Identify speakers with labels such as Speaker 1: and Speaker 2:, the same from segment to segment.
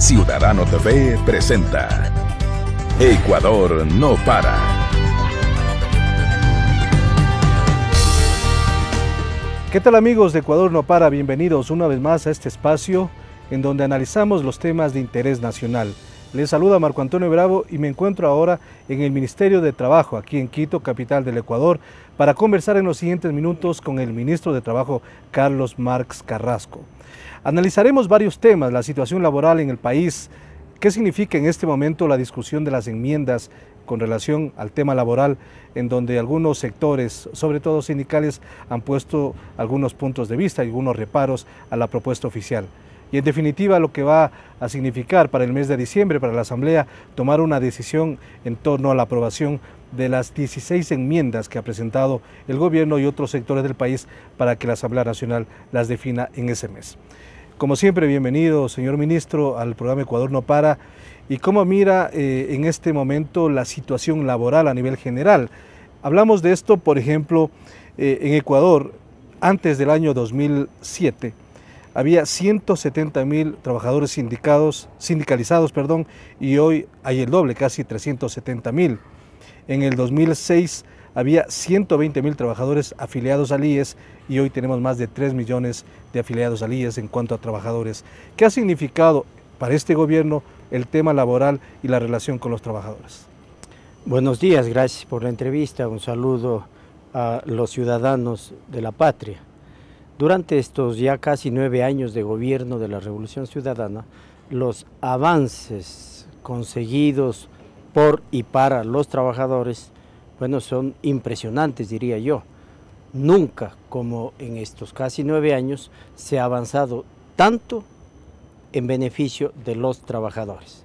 Speaker 1: Ciudadano TV presenta Ecuador no para.
Speaker 2: ¿Qué tal amigos de Ecuador No Para? Bienvenidos una vez más a este espacio en donde analizamos los temas de interés nacional. Les saluda Marco Antonio Bravo y me encuentro ahora en el Ministerio de Trabajo, aquí en Quito, capital del Ecuador, para conversar en los siguientes minutos con el ministro de Trabajo, Carlos Marx Carrasco. Analizaremos varios temas, la situación laboral en el país, qué significa en este momento la discusión de las enmiendas con relación al tema laboral, en donde algunos sectores, sobre todo sindicales, han puesto algunos puntos de vista y algunos reparos a la propuesta oficial. Y en definitiva lo que va a significar para el mes de diciembre, para la Asamblea, tomar una decisión en torno a la aprobación de las 16 enmiendas que ha presentado el gobierno y otros sectores del país para que la Asamblea Nacional las defina en ese mes. Como siempre, bienvenido, señor ministro, al programa Ecuador No Para y cómo mira eh, en este momento la situación laboral a nivel general. Hablamos de esto, por ejemplo, eh, en Ecuador, antes del año 2007, había 170 mil trabajadores sindicados, sindicalizados perdón, y hoy hay el doble, casi 370 mil. En el 2006 había 120 mil trabajadores afiliados al IES y hoy tenemos más de 3 millones de afiliados al IES en cuanto a trabajadores. ¿Qué ha significado para
Speaker 3: este gobierno el tema laboral y la relación con los trabajadores. Buenos días, gracias por la entrevista. Un saludo a los ciudadanos de la patria. Durante estos ya casi nueve años de gobierno de la Revolución Ciudadana, los avances conseguidos por y para los trabajadores, bueno, son impresionantes, diría yo. Nunca, como en estos casi nueve años, se ha avanzado tanto en beneficio de los trabajadores.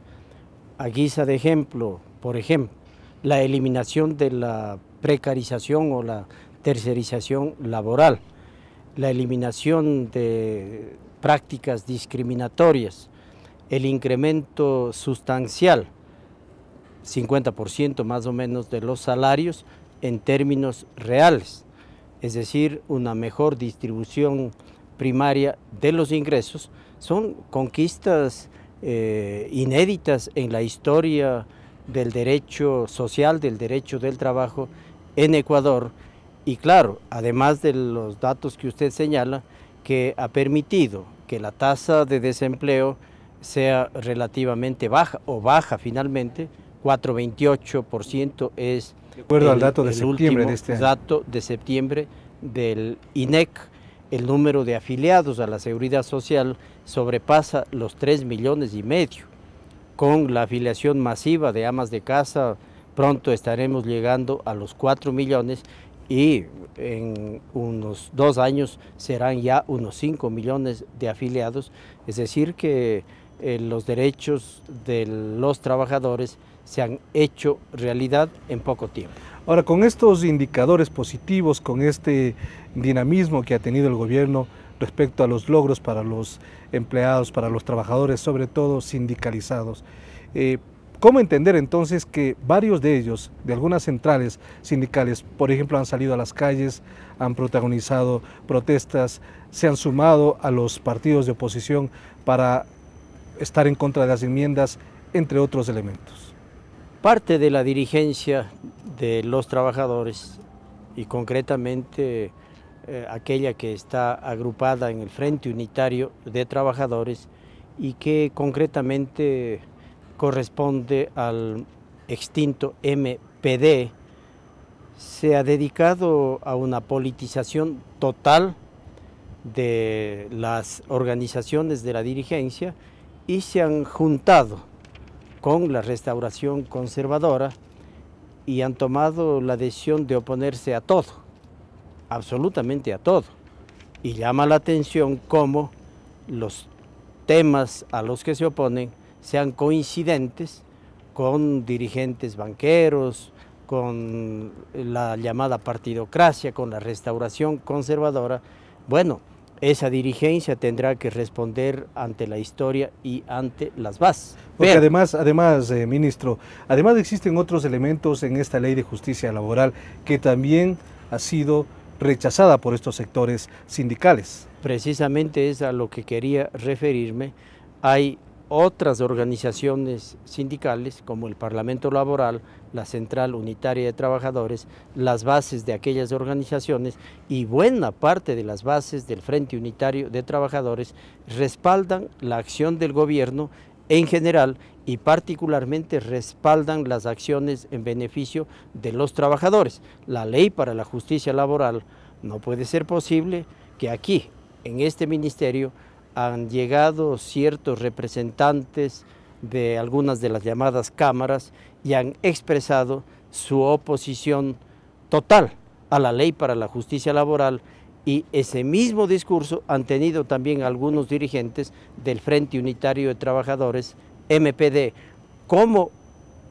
Speaker 3: A guisa de ejemplo, por ejemplo, la eliminación de la precarización o la tercerización laboral, la eliminación de prácticas discriminatorias, el incremento sustancial, 50% más o menos de los salarios en términos reales, es decir, una mejor distribución primaria de los ingresos son conquistas eh, inéditas en la historia del derecho social, del derecho del trabajo en Ecuador. Y claro, además de los datos que usted señala, que ha permitido que la tasa de desempleo sea relativamente baja o baja finalmente, 4,28% es acuerdo el, al dato de último este dato de septiembre del INEC el número de afiliados a la seguridad social sobrepasa los 3 millones y medio. Con la afiliación masiva de amas de casa, pronto estaremos llegando a los 4 millones y en unos dos años serán ya unos 5 millones de afiliados. Es decir que eh, los derechos de los trabajadores se han hecho realidad en poco tiempo.
Speaker 2: Ahora, con estos indicadores positivos, con este dinamismo que ha tenido el gobierno respecto a los logros para los empleados, para los trabajadores, sobre todo sindicalizados, eh, ¿Cómo entender entonces que varios de ellos, de algunas centrales sindicales, por ejemplo, han salido a las calles, han protagonizado protestas, se han sumado a los partidos de oposición para estar en contra de las enmiendas, entre otros elementos.
Speaker 3: Parte de la dirigencia de los trabajadores y concretamente eh, aquella que está agrupada en el Frente Unitario de Trabajadores y que concretamente corresponde al extinto MPD, se ha dedicado a una politización total de las organizaciones de la dirigencia y se han juntado con la restauración conservadora y han tomado la decisión de oponerse a todo, absolutamente a todo. Y llama la atención cómo los temas a los que se oponen sean coincidentes con dirigentes banqueros, con la llamada partidocracia, con la restauración conservadora. Bueno, esa dirigencia tendrá que responder ante la historia y ante las VAS. Porque además,
Speaker 2: además eh, ministro, además existen otros elementos en esta ley de justicia laboral que también ha sido rechazada por estos sectores
Speaker 3: sindicales. Precisamente es a lo que quería referirme. Hay otras organizaciones sindicales como el Parlamento Laboral, la Central Unitaria de Trabajadores, las bases de aquellas organizaciones y buena parte de las bases del Frente Unitario de Trabajadores respaldan la acción del gobierno en general y particularmente respaldan las acciones en beneficio de los trabajadores. La ley para la justicia laboral no puede ser posible que aquí, en este ministerio, han llegado ciertos representantes de algunas de las llamadas cámaras y han expresado su oposición total a la ley para la justicia laboral y ese mismo discurso han tenido también algunos dirigentes del Frente Unitario de Trabajadores, MPD. ¿Cómo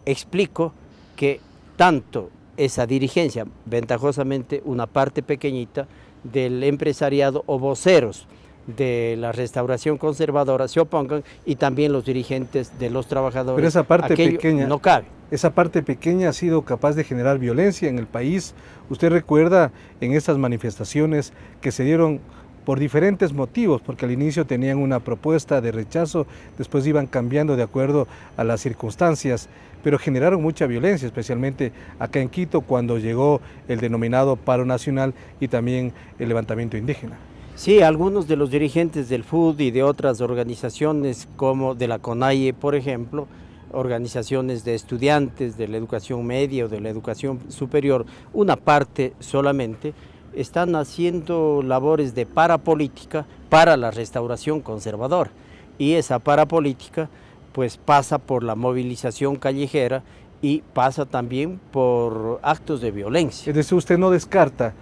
Speaker 3: explico que tanto esa dirigencia, ventajosamente una parte pequeñita del empresariado o voceros, de la restauración conservadora se opongan y también los dirigentes de los trabajadores. Pero esa parte pequeña no cabe.
Speaker 2: Esa parte pequeña ha sido capaz de generar violencia en el país. Usted recuerda en estas manifestaciones que se dieron por diferentes motivos, porque al inicio tenían una propuesta de rechazo, después iban cambiando de acuerdo a las circunstancias, pero generaron mucha violencia, especialmente acá en Quito
Speaker 3: cuando llegó el denominado paro nacional y también el levantamiento indígena. Sí, algunos de los dirigentes del FUD y de otras organizaciones como de la CONAIE, por ejemplo, organizaciones de estudiantes de la educación media o de la educación superior, una parte solamente, están haciendo labores de parapolítica para la restauración conservadora. Y esa parapolítica pues pasa por la movilización callejera y pasa también por actos de violencia.
Speaker 2: Entonces, usted no descarta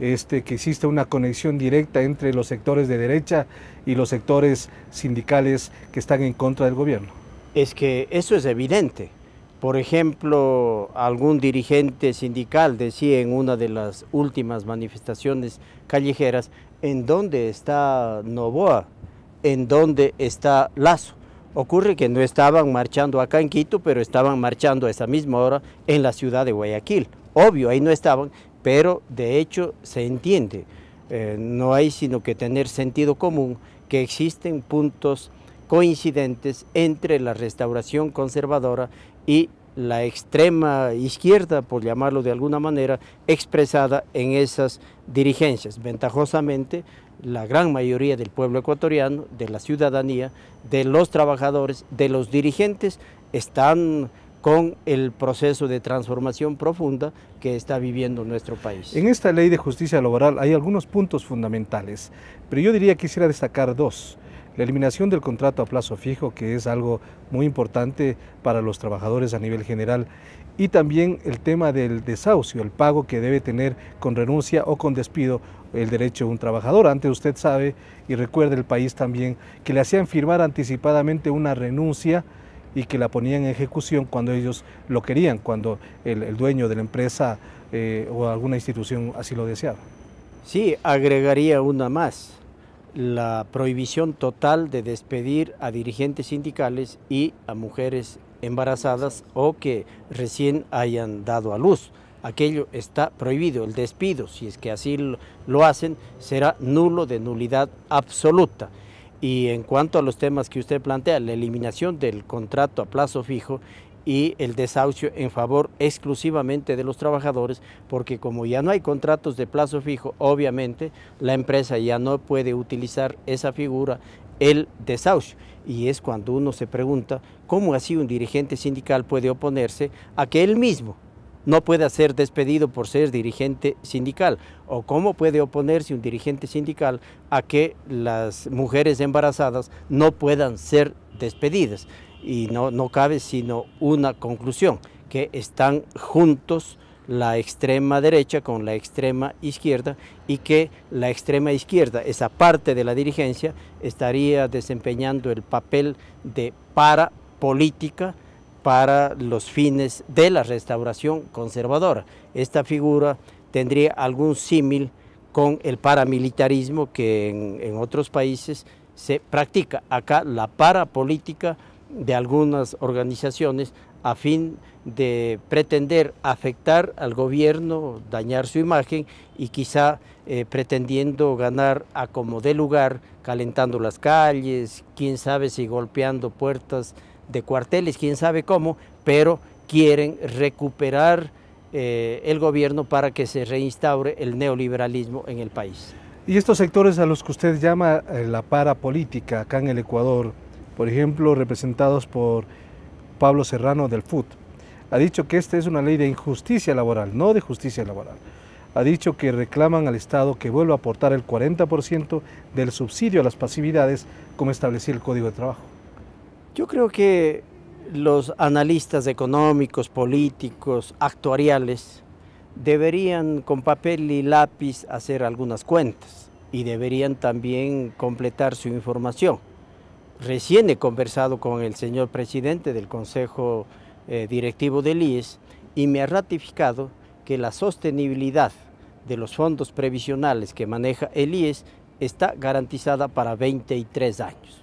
Speaker 2: este, que existe una conexión directa entre los sectores de derecha y los sectores sindicales que están en contra del gobierno.
Speaker 3: Es que eso es evidente. Por ejemplo, algún dirigente sindical decía en una de las últimas manifestaciones callejeras, ¿en dónde está Novoa? ¿En dónde está Lazo? Ocurre que no estaban marchando acá en Quito, pero estaban marchando a esa misma hora en la ciudad de Guayaquil. Obvio, ahí no estaban, pero de hecho se entiende. Eh, no hay sino que tener sentido común que existen puntos coincidentes entre la restauración conservadora y la extrema izquierda, por llamarlo de alguna manera, expresada en esas dirigencias. Ventajosamente, la gran mayoría del pueblo ecuatoriano, de la ciudadanía, de los trabajadores, de los dirigentes, están con el proceso de transformación profunda que está viviendo nuestro país. En
Speaker 2: esta ley de justicia laboral hay algunos puntos fundamentales, pero yo diría que quisiera destacar dos. La eliminación del contrato a plazo fijo, que es algo muy importante para los trabajadores a nivel general, y también el tema del desahucio, el pago que debe tener con renuncia o con despido el derecho de un trabajador. Antes usted sabe y recuerda el país también que le hacían firmar anticipadamente una renuncia y que la ponían en ejecución cuando ellos lo querían, cuando el, dueño de la empresa eh, o alguna institución así lo deseaba.
Speaker 3: Sí, agregaría una más, la prohibición total de despedir a dirigentes sindicales y a mujeres embarazadas o que recién hayan dado a luz. Aquello está prohibido, el despido, si es que así lo hacen, será nulo de nulidad absoluta. Y en cuanto a los temas que usted plantea, la eliminación del contrato a plazo fijo y el desahucio en favor exclusivamente de los trabajadores, porque como ya no hay contratos de plazo fijo, obviamente la empresa ya no puede utilizar esa figura, el desahucio. Y es cuando uno se pregunta cómo así un dirigente sindical puede oponerse a que él mismo no puede ser despedido por ser dirigente sindical? ¿O cómo puede oponerse un dirigente sindical a que las mujeres embarazadas no puedan ser despedidas? Y no, no cabe sino una conclusión, que están juntos la extrema derecha con la extrema izquierda y que la extrema izquierda, esa parte de la dirigencia, estaría desempeñando el papel de parapolítica política para los fines de la restauración conservadora. Esta figura tendría algún símil con el paramilitarismo que en, otros países se practica. Acá la parapolítica de algunas organizaciones a fin de pretender afectar al gobierno, dañar su imagen y quizá eh, pretendiendo ganar a como de lugar, calentando las calles, quién sabe si golpeando puertas de cuarteles, quién sabe cómo, pero quieren recuperar eh, el gobierno para que se reinstaure el neoliberalismo en el país.
Speaker 2: Y estos sectores a los que usted llama la eh, la parapolítica acá en el Ecuador, por ejemplo, representados por Pablo Serrano del FUT, ha dicho que esta es una ley de injusticia laboral, no de justicia laboral. Ha dicho que reclaman al Estado que vuelva a aportar el 40% del subsidio a las pasividades como establecía el Código de Trabajo.
Speaker 3: Yo creo que los analistas económicos, políticos, actuariales, deberían con papel y lápiz hacer algunas cuentas y deberían también completar su información. Recién he conversado con el señor presidente del Consejo eh, Directivo del IES y me ha ratificado que la sostenibilidad de los fondos previsionales que maneja el IES está garantizada para 23 años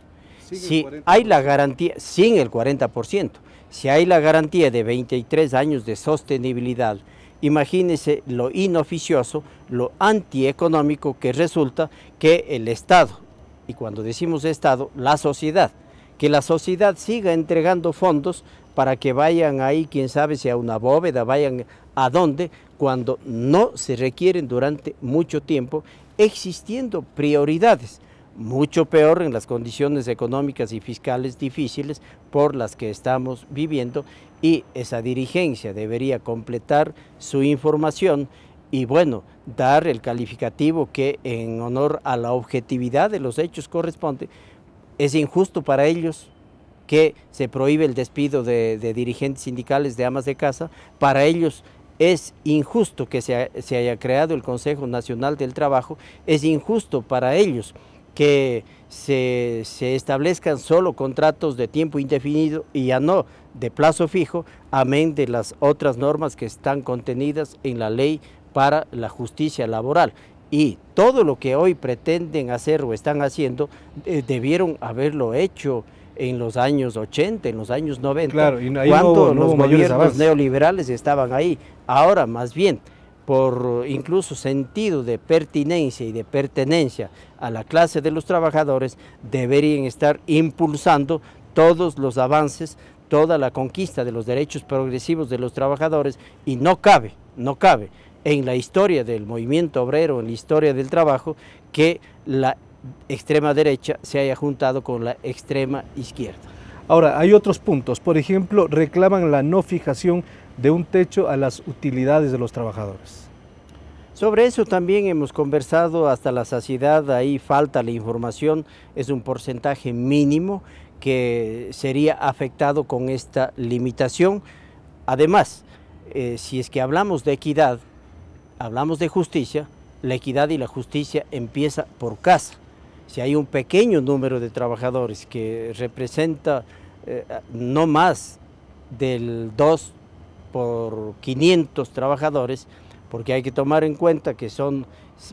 Speaker 3: si hay la garantía, sin el 40%, si hay la garantía de 23 años de sostenibilidad, imagínese lo inoficioso, lo antieconómico que resulta que el Estado, y cuando decimos Estado, la sociedad, que la sociedad siga entregando fondos para que vayan ahí, quién sabe si a una bóveda, vayan a dónde, cuando no se requieren durante mucho tiempo, existiendo prioridades mucho peor en las condiciones económicas y fiscales difíciles por las que estamos viviendo y esa dirigencia debería completar su información y bueno, dar el calificativo que en honor a la objetividad de los hechos corresponde. Es injusto para ellos que se prohíbe el despido de, dirigentes sindicales de amas de casa, para ellos es injusto que se haya creado el Consejo Nacional del Trabajo, es injusto para ellos que se, establezcan solo contratos de tiempo indefinido y ya no de plazo fijo, amén de las otras normas que están contenidas en la ley para la justicia laboral. Y todo lo que hoy pretenden hacer o están haciendo, eh, debieron haberlo hecho en los años 80, en los años 90, cuando los gobiernos neoliberales estaban ahí. Ahora, más bien, por incluso sentido de pertinencia y de pertenencia a la clase de los trabajadores, deberían estar impulsando todos los avances, toda la conquista de los derechos progresivos de los trabajadores y no cabe, no cabe en la historia del movimiento obrero, en la historia del trabajo, que la extrema derecha se haya juntado con la extrema izquierda. Ahora, hay otros
Speaker 2: puntos, por ejemplo, reclaman la no fijación de un techo a las utilidades de los
Speaker 3: trabajadores. Sobre eso también hemos conversado hasta la saciedad, ahí falta la información, es un porcentaje mínimo que sería afectado con esta limitación. Además, eh, si es que hablamos de equidad, hablamos de justicia, la equidad y la justicia empieza por casa. Si hay un pequeño número de trabajadores que representa eh, no más del 2, por 500 trabajadores, porque hay que tomar en cuenta que son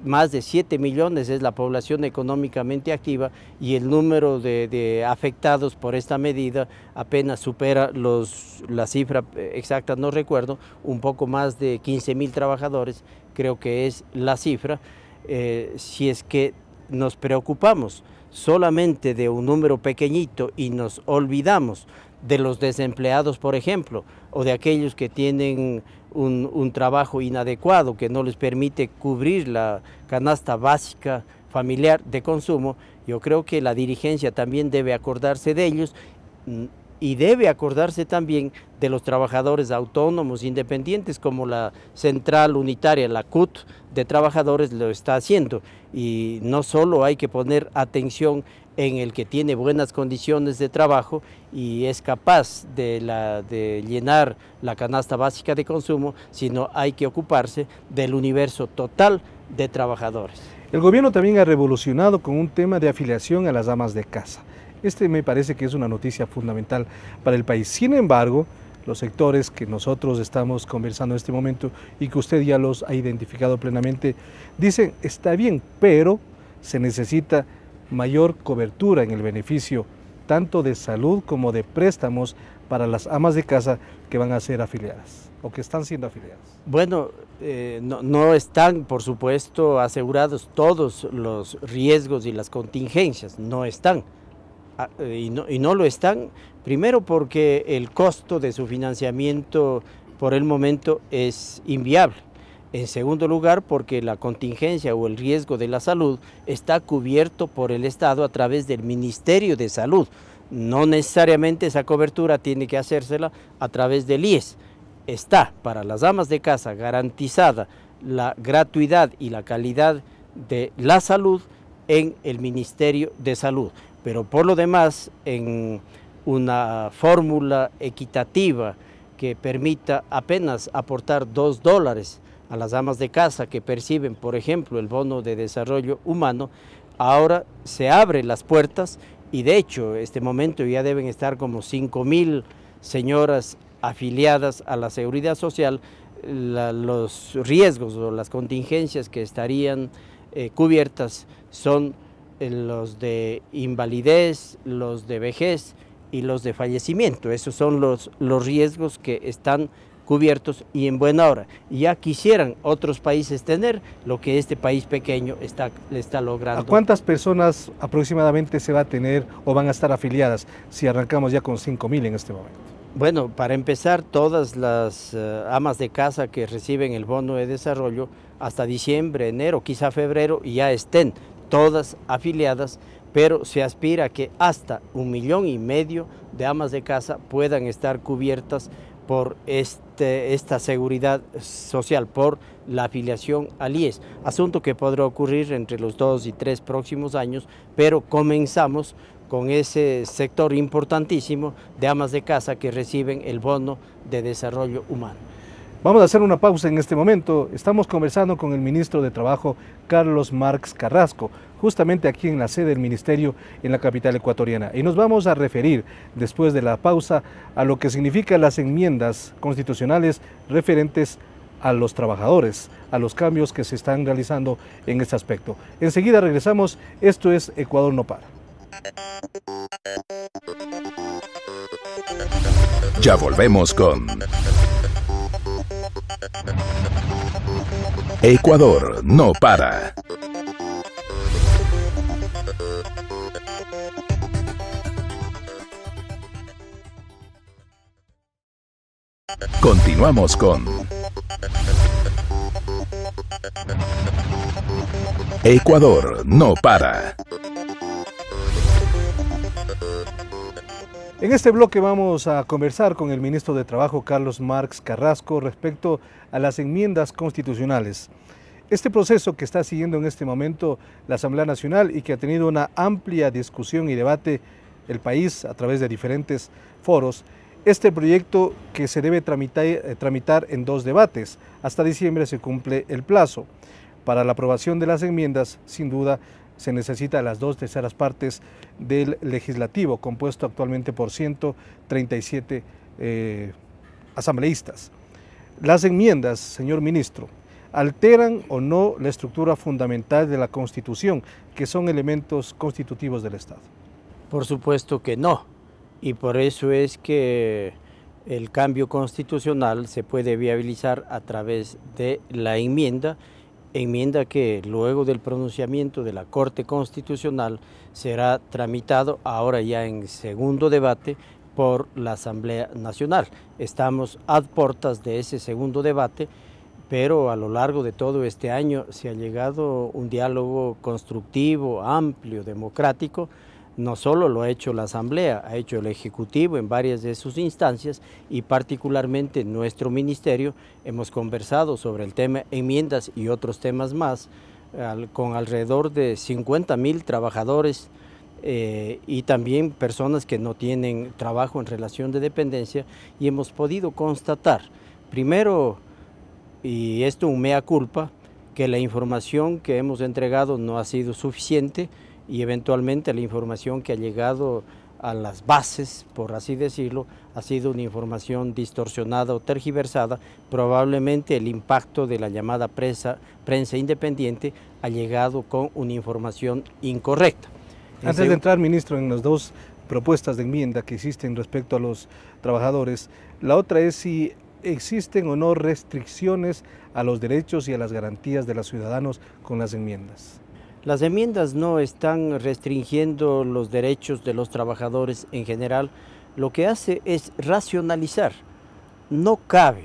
Speaker 3: más de 7 millones, es la población económicamente activa y el número de, afectados por esta medida apenas supera los, la cifra eh, exacta, no recuerdo, un poco más de 15 mil trabajadores, creo que es la cifra, eh, si es que nos preocupamos solamente de un número pequeñito y nos olvidamos de los desempleados, por ejemplo, o de aquellos que tienen un, trabajo inadecuado que no les permite cubrir la canasta básica familiar de consumo, yo creo que la dirigencia también debe acordarse de ellos mm, y debe acordarse también de los trabajadores autónomos independientes como la central unitaria, la CUT de trabajadores lo está haciendo y no solo hay que poner atención en el que tiene buenas condiciones de trabajo y es capaz de, llenar la canasta básica de consumo, sino hay que ocuparse del universo total de trabajadores.
Speaker 2: El gobierno también ha revolucionado con un tema de afiliación a las damas de casa. Este me parece que es una noticia fundamental para el país. Sin embargo, los sectores que nosotros estamos conversando en este momento y que usted ya los ha identificado plenamente, dicen, está bien, pero se necesita mayor cobertura en el beneficio tanto de salud como de préstamos para las amas de casa que van a ser afiliadas o que están siendo afiliadas?
Speaker 3: Bueno, eh, no, están, por supuesto, asegurados todos los riesgos y las contingencias, no están. Ah, eh, y no, lo están, primero porque el costo de su financiamiento por el momento es inviable. En segundo lugar, porque la contingencia o el riesgo de la salud está cubierto por el Estado a través del Ministerio de Salud. No necesariamente esa cobertura tiene que hacérsela a través del IES. Está para las damas de casa garantizada la gratuidad y la calidad de la salud en el Ministerio de Salud pero por lo demás en una fórmula equitativa que permita apenas aportar dos dólares a las damas de casa que perciben, por ejemplo, el bono de desarrollo humano, ahora se abren las puertas y de hecho, en este momento ya deben estar como 5.000 mil señoras afiliadas a la seguridad social, los riesgos o las contingencias que estarían eh, cubiertas son los de invalidez, los de vejez y los de fallecimiento. Esos son los, los riesgos que están cubiertos y en buena hora. Ya quisieran otros países tener lo que este país pequeño está, le está logrando. ¿A cuántas
Speaker 2: personas aproximadamente se va a tener o van a estar afiliadas si arrancamos ya con mil en este
Speaker 3: momento? Bueno, para empezar, todas las eh, amas de casa que reciben el bono de desarrollo hasta diciembre, enero, quizá febrero, ya estén todas afiliadas, pero se aspira a que hasta un millón y medio de amas de casa puedan estar cubiertas por este, esta seguridad social, por la afiliación al IES, asunto que podrá ocurrir entre los dos y tres próximos años, pero comenzamos con ese sector importantísimo de amas de casa que reciben el bono de desarrollo humano.
Speaker 2: Vamos a hacer una pausa en este momento. Estamos conversando con el ministro de Trabajo, Carlos Marx Carrasco, justamente aquí en la sede del ministerio en la capital ecuatoriana. Y nos vamos a referir, después de la pausa, a lo que significan las enmiendas constitucionales referentes a los trabajadores, a los cambios que se están realizando en este aspecto. Enseguida regresamos. Esto es Ecuador no para. Ya volvemos con Ecuador no para.
Speaker 1: Continuamos con
Speaker 2: Ecuador no para. En este bloque vamos a conversar con el ministro de Trabajo, Carlos Marx Carrasco, respecto a las enmiendas constitucionales. Este proceso que está siguiendo en este momento la Asamblea Nacional y que ha tenido una amplia discusión y debate el país a través de diferentes foros, este proyecto que se debe tramitar, eh, tramitar en dos debates. Hasta diciembre se cumple el plazo. Para la aprobación de las enmiendas, sin duda, se necesita las dos terceras partes del legislativo, compuesto actualmente por 137 eh, asambleístas. Las enmiendas, señor ministro, alteran o no la estructura fundamental de la Constitución, que son elementos
Speaker 3: constitutivos del Estado. Por supuesto que no, y por eso es que el cambio constitucional se puede viabilizar a través de la enmienda enmienda que luego del pronunciamiento de la Corte Constitucional será tramitado ahora ya en segundo debate por la Asamblea Nacional. Estamos a puertas de ese segundo debate, pero a lo largo de todo este año se ha llegado un diálogo constructivo, amplio, democrático, no solo lo ha hecho la Asamblea, ha hecho el Ejecutivo en varias de sus instancias y particularmente nuestro ministerio hemos conversado sobre el tema enmiendas y otros temas más con alrededor de 50 mil trabajadores eh, y también personas que no tienen trabajo en relación de dependencia y hemos podido constatar, primero, y esto un mea culpa, que la información que hemos entregado no ha sido suficiente, y eventualmente la información que ha llegado a las bases, por así decirlo, ha sido una información distorsionada o tergiversada. Probablemente el impacto de la llamada prensa prensa independiente ha llegado con una información incorrecta. Antes de
Speaker 2: entrar, ministro, en las dos propuestas de enmienda que existen respecto a los trabajadores, la otra es si existen o no restricciones a los
Speaker 3: derechos y a las garantías de los ciudadanos con las enmiendas. Las enmiendas no están restringiendo los derechos de los trabajadores en general, lo que hace es racionalizar. No cabe,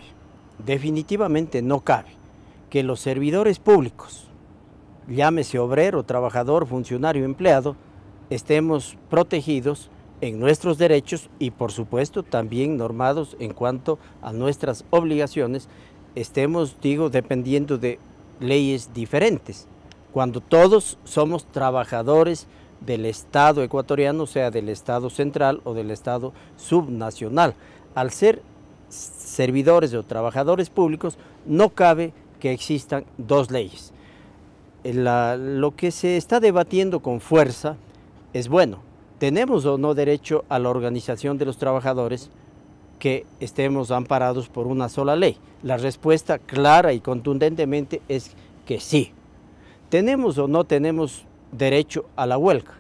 Speaker 3: definitivamente no cabe, que los servidores públicos, llámese obrero, trabajador, funcionario, empleado, estemos protegidos en nuestros derechos y por supuesto también normados en cuanto a nuestras obligaciones, estemos, digo, dependiendo de leyes diferentes cuando todos somos trabajadores del Estado ecuatoriano, sea del Estado central o del Estado subnacional. Al ser servidores o trabajadores públicos, no cabe que existan dos leyes. lo que se está debatiendo con fuerza es, bueno, ¿tenemos o no derecho a la organización de los trabajadores que estemos amparados por una sola ley? La respuesta clara y contundentemente es que sí. ¿Tenemos o no tenemos derecho a la huelga?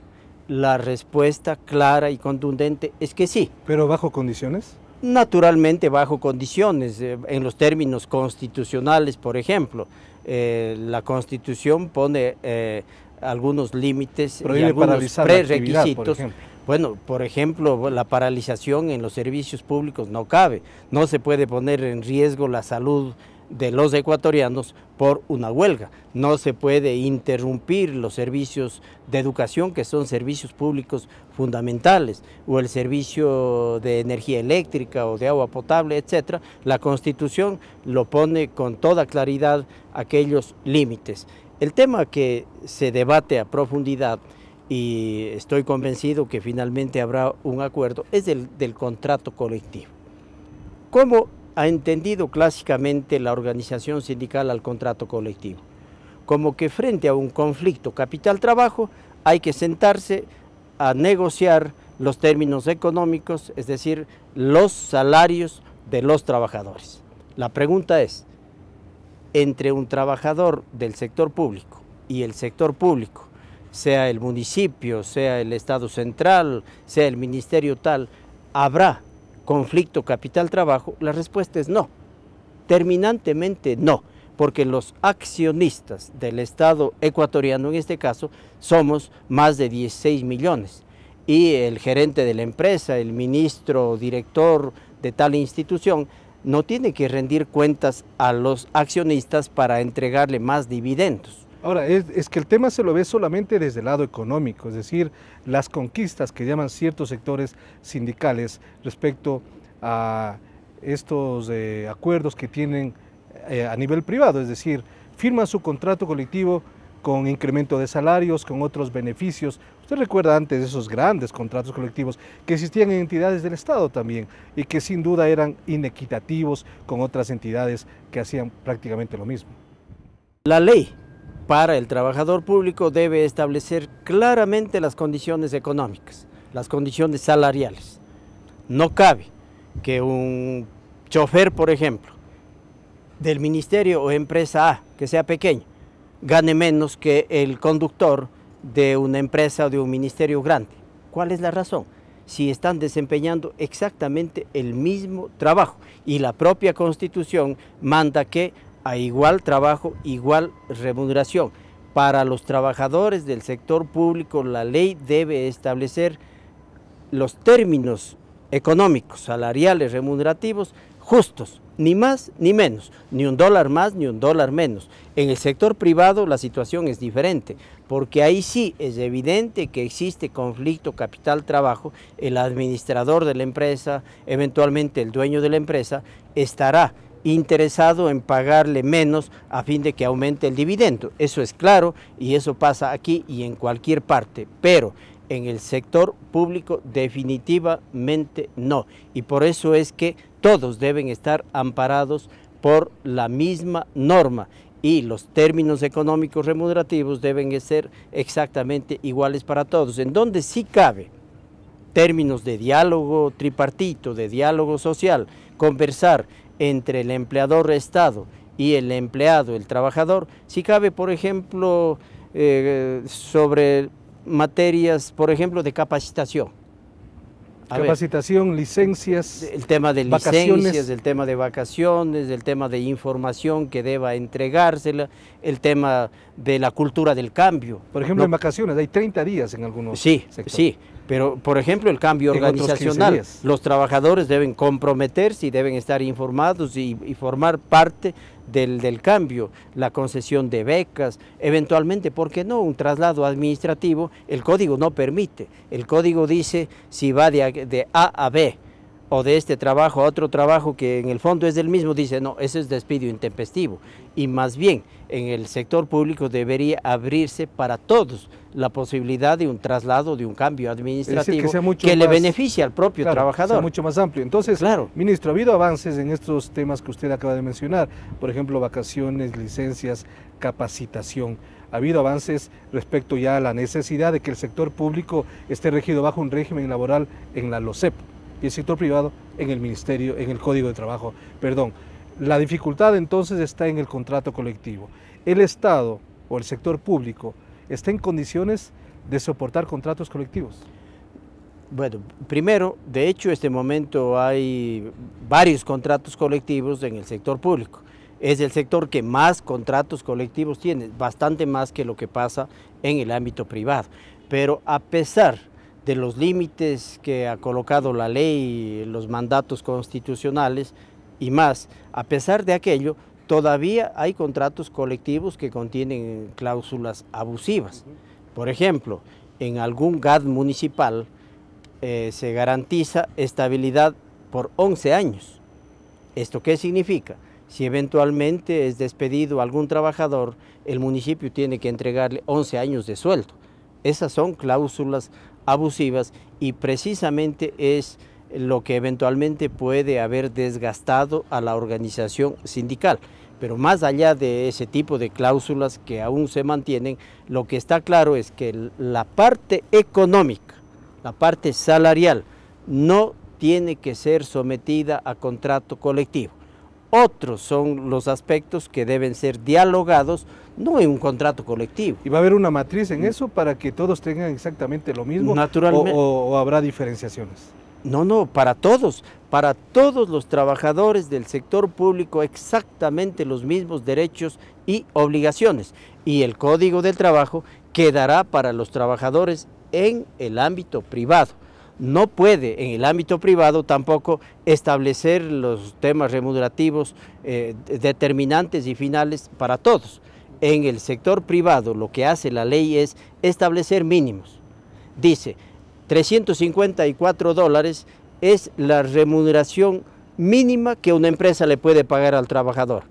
Speaker 3: La respuesta clara y contundente es que sí. ¿Pero bajo condiciones? Naturalmente bajo condiciones, eh, en los términos constitucionales, por ejemplo. Eh, la constitución pone eh, algunos límites y algunos prerequisitos. bueno, por ejemplo, la paralización en los servicios públicos no cabe. No se puede poner en riesgo la salud de los ecuatorianos por una huelga. No se puede interrumpir los servicios de educación, que son servicios públicos fundamentales, o el servicio de energía eléctrica o de agua potable, etcétera. La Constitución lo pone con toda claridad aquellos límites. El tema que se debate a profundidad y estoy convencido que finalmente habrá un acuerdo es el del contrato colectivo ha entendido clásicamente la organización sindical al contrato colectivo, como que frente a un conflicto capital-trabajo hay que sentarse a negociar los términos económicos, es decir, los salarios de los trabajadores. La pregunta es, entre un trabajador del sector público y el sector público, sea el municipio, sea el Estado central, sea el ministerio tal, habrá conflicto capital-trabajo, la respuesta es no, terminantemente no, porque los accionistas del Estado ecuatoriano en este caso somos más de 16 millones y el gerente de la empresa, el ministro, director de tal institución, no tiene que rendir cuentas a los accionistas para entregarle más dividendos.
Speaker 2: Ahora, es, que el tema se lo ve solamente desde el lado económico, es decir, las conquistas que llaman ciertos sectores sindicales respecto a estos eh, acuerdos que tienen eh, a nivel privado, es decir, firman su contrato colectivo con incremento de salarios, con otros beneficios. Usted recuerda antes esos grandes contratos colectivos que existían en entidades del Estado también y que sin duda eran inequitativos con otras entidades que hacían prácticamente lo mismo.
Speaker 3: La ley para el trabajador público debe establecer claramente las condiciones económicas, las condiciones salariales. No cabe que un chofer, por ejemplo, del ministerio o empresa A, que sea pequeño, gane menos que el conductor de una empresa o de un ministerio grande. ¿Cuál es la razón? Si están desempeñando exactamente el mismo trabajo y la propia constitución manda que a igual trabajo, igual remuneración. Para los trabajadores del sector público, la ley debe establecer los términos económicos, salariales, remunerativos, justos, ni más ni menos, ni un dólar más ni un dólar menos. En el sector privado la situación es diferente, porque ahí sí es evidente que existe conflicto capital-trabajo, el administrador de la empresa, eventualmente el dueño de la empresa, estará interesado en pagarle menos a fin de que aumente el dividendo. Eso es claro y eso pasa aquí y en cualquier parte, pero en el sector público definitivamente no. Y por eso es que todos deben estar amparados por la misma norma y los términos económicos remunerativos deben ser exactamente iguales para todos. En donde sí cabe términos de diálogo tripartito, de diálogo social, conversar entre el empleador-Estado y el empleado, el trabajador, si cabe, por ejemplo, eh, sobre materias, por ejemplo, de capacitación. capacitación, licencias. El tema de licencias, el tema de vacaciones, el tema de información que deba entregársela, el tema de la cultura del cambio. Por ejemplo, en
Speaker 2: vacaciones, hay 30 días en
Speaker 3: algunos. Sí, sí. Pero, por ejemplo, el cambio organizacional. Los trabajadores deben comprometerse y deben estar informados y, formar parte del, cambio, la concesión de becas, eventualmente, porque no? Un traslado administrativo, el código no permite. El código dice si va de, de A a B o de este trabajo a otro trabajo que en el fondo es del mismo, dice, no, ese es despido intempestivo. Y más bien, en el sector público debería abrirse para todos la posibilidad de un traslado, de un cambio administrativo que, le beneficie al propio trabajador. mucho
Speaker 2: más amplio. Entonces, ministro, ha habido avances en estos temas que usted acaba de mencionar, por ejemplo, vacaciones, licencias, capacitación ha habido avances respecto ya a la necesidad de que el sector público esté regido bajo un régimen laboral en la LOCEP y el sector privado en el Ministerio, en el Código de Trabajo. Perdón. La dificultad entonces está en el contrato colectivo. El Estado o el sector público está en condiciones de soportar contratos colectivos.
Speaker 3: Bueno, primero, de hecho, en este momento hay varios contratos colectivos en el sector público. Es el sector que más contratos colectivos tiene, bastante más que lo que pasa en el ámbito privado. Pero a pesar de los límites que ha colocado la ley, los mandatos constitucionales y más. A pesar de aquello, todavía hay contratos colectivos que contienen cláusulas abusivas. Por ejemplo, en algún GAD municipal eh, se garantiza estabilidad por 11 años. ¿Esto qué significa? Si eventualmente es despedido algún trabajador, el municipio tiene que entregarle 11 años de sueldo. Esas son cláusulas abusivas y precisamente es lo que eventualmente puede haber desgastado a la organización sindical. Pero más allá de ese tipo de cláusulas que aún se mantienen, lo que está claro es que la parte económica, la parte salarial, no tiene que ser sometida a contrato colectivo. Otros son los aspectos que deben ser dialogados, no en un contrato colectivo. ¿Y va a haber una matriz en eso para que todos tengan exactamente lo mismo? Naturalmente. o, o habrá diferenciaciones? No, no, para todos, para todos los trabajadores del sector público exactamente los mismos derechos y obligaciones. Y el Código del Trabajo quedará para los trabajadores en el ámbito privado no puede en el ámbito privado tampoco establecer los temas remunerativos eh, determinantes y finales para todos. En el sector privado lo que hace la ley es establecer mínimos. Dice, 354 dólares es la remuneración mínima que una empresa le puede pagar al trabajador.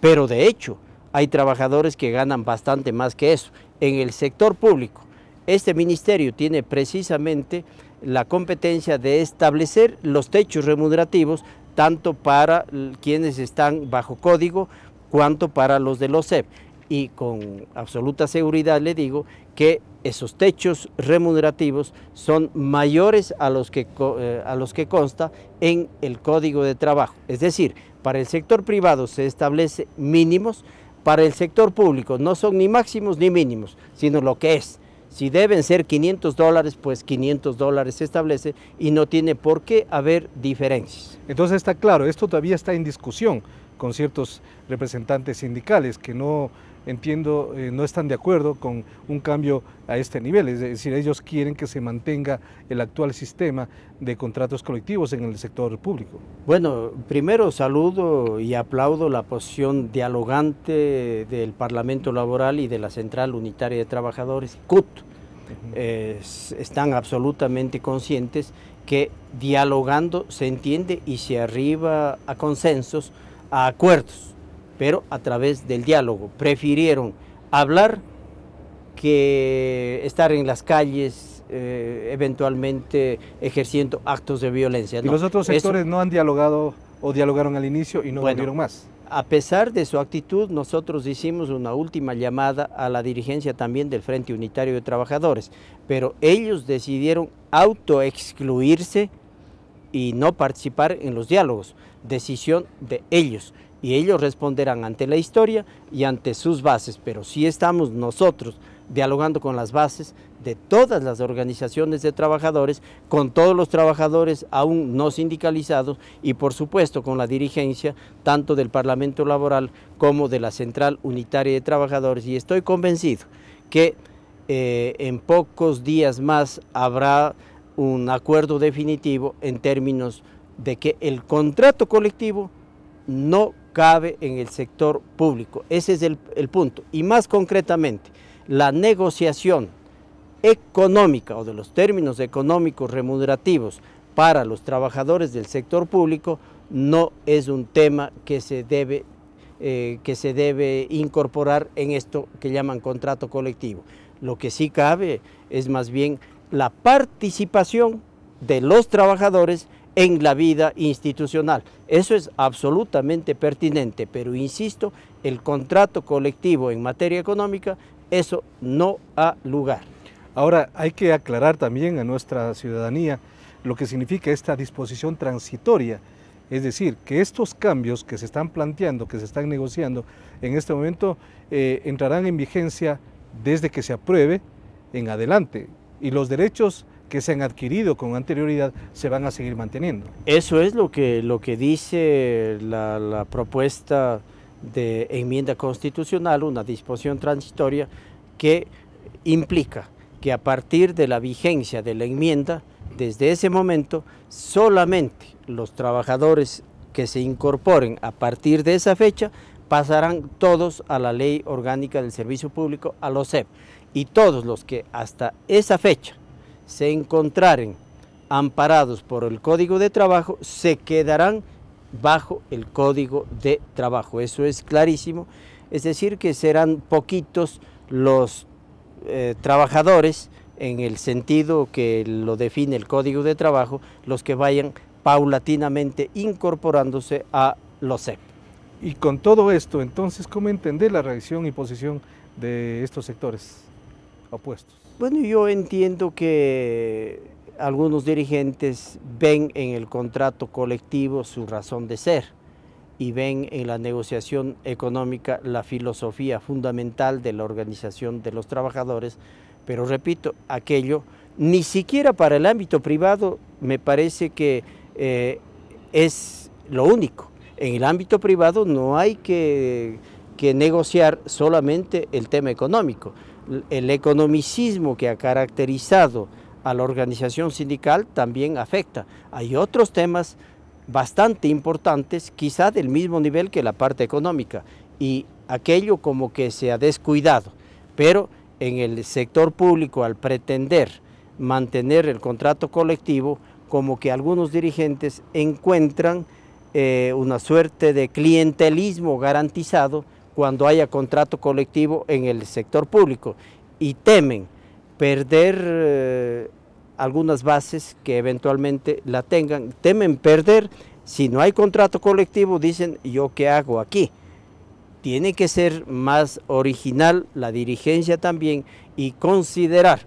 Speaker 3: Pero de hecho, hay trabajadores que ganan bastante más que eso. En el sector público, este ministerio tiene precisamente la competencia de establecer los techos remunerativos tanto para quienes están bajo código cuanto para los de los CEP. Y con absoluta seguridad le digo que esos techos remunerativos son mayores a los que, eh, a los que consta en el código de trabajo. Es decir, para el sector privado se establecen mínimos, para el sector público no son ni máximos ni mínimos, sino lo que es. Si deben ser 500 dólares, pues 500 dólares se establece y no tiene por qué haber diferencias. Entonces está claro, esto todavía está en discusión con ciertos representantes sindicales
Speaker 2: que no entiendo, eh, no están de acuerdo con un cambio a este nivel. Es decir, ellos quieren que se mantenga el actual sistema de contratos colectivos en el sector público.
Speaker 3: Bueno, primero saludo y aplaudo la posición dialogante del Parlamento Laboral y de la Central Unitaria de Trabajadores, CUT. están absolutamente conscientes que dialogando se entiende y se arriba a consensos, a acuerdos pero a través del diálogo. Prefirieron hablar que estar en las calles eh, eventualmente ejerciendo actos de violencia. ¿Y los otros sectores no han dialogado o dialogaron al inicio y no bueno, volvieron más? A pesar de su actitud, nosotros hicimos una última llamada a la dirigencia también del Frente Unitario de Trabajadores, pero ellos decidieron autoexcluirse y no participar en los diálogos. Decisión de ellos y ellos responderán ante la historia y ante sus bases, pero sí estamos nosotros dialogando con las bases de todas las organizaciones de trabajadores, con todos los trabajadores aún no sindicalizados y por supuesto con la dirigencia tanto del Parlamento Laboral como de la Central Unitaria de Trabajadores y estoy convencido que eh, en pocos días más habrá un acuerdo definitivo en términos de que el contrato colectivo no cabe en el sector público. Ese es el, punto. Y más concretamente, la negociación económica o de los términos económicos remunerativos para los trabajadores del sector público no es un tema que se debe, eh, que se debe incorporar en esto que llaman contrato colectivo. Lo que sí cabe es más bien la participación de los trabajadores en la vida institucional. Eso es absolutamente pertinente, pero insisto, el contrato colectivo en materia económica, eso no ha lugar. Ahora, hay
Speaker 2: que aclarar también a nuestra ciudadanía lo que significa esta disposición transitoria, es decir, que estos cambios que se están planteando, que se están negociando en este momento, eh, entrarán en vigencia desde que se apruebe en adelante. Y los derechos que se han adquirido con anterioridad se van a seguir manteniendo.
Speaker 3: Eso es lo que, lo que dice la, la propuesta de enmienda constitucional, una disposición transitoria que implica que a partir de la vigencia de la enmienda, desde ese momento, solamente los trabajadores que se incorporen a partir de esa fecha pasarán todos a la Ley Orgánica del Servicio Público, a los SEP, y todos los que hasta esa fecha se encontraren amparados por el Código de Trabajo, se quedarán bajo el Código de Trabajo. Eso es clarísimo. Es decir, que serán poquitos los eh, trabajadores, en el sentido que lo define el Código de Trabajo, los que vayan paulatinamente incorporándose a los CEP. Y con todo esto, entonces, ¿cómo entender la
Speaker 2: reacción y posición de estos sectores opuestos?
Speaker 3: Bueno, yo entiendo que algunos dirigentes ven en el contrato colectivo su razón de ser y ven en la negociación económica la filosofía fundamental de la organización de los trabajadores, pero repito, aquello ni siquiera para el ámbito privado me parece que eh, es lo único. En el ámbito privado no hay que negociar solamente el tema económico, el economicismo que ha caracterizado a la organización sindical también afecta. Hay otros temas bastante importantes, quizá del mismo nivel que la parte económica, y aquello como que se ha descuidado, pero en el sector público al pretender mantener el contrato colectivo, como que algunos dirigentes encuentran eh, una suerte de clientelismo garantizado cuando haya contrato colectivo en el sector público y temen perder eh, algunas bases que eventualmente la tengan, temen perder, si no hay contrato colectivo dicen yo qué hago aquí. Tiene que ser más original la dirigencia también y considerar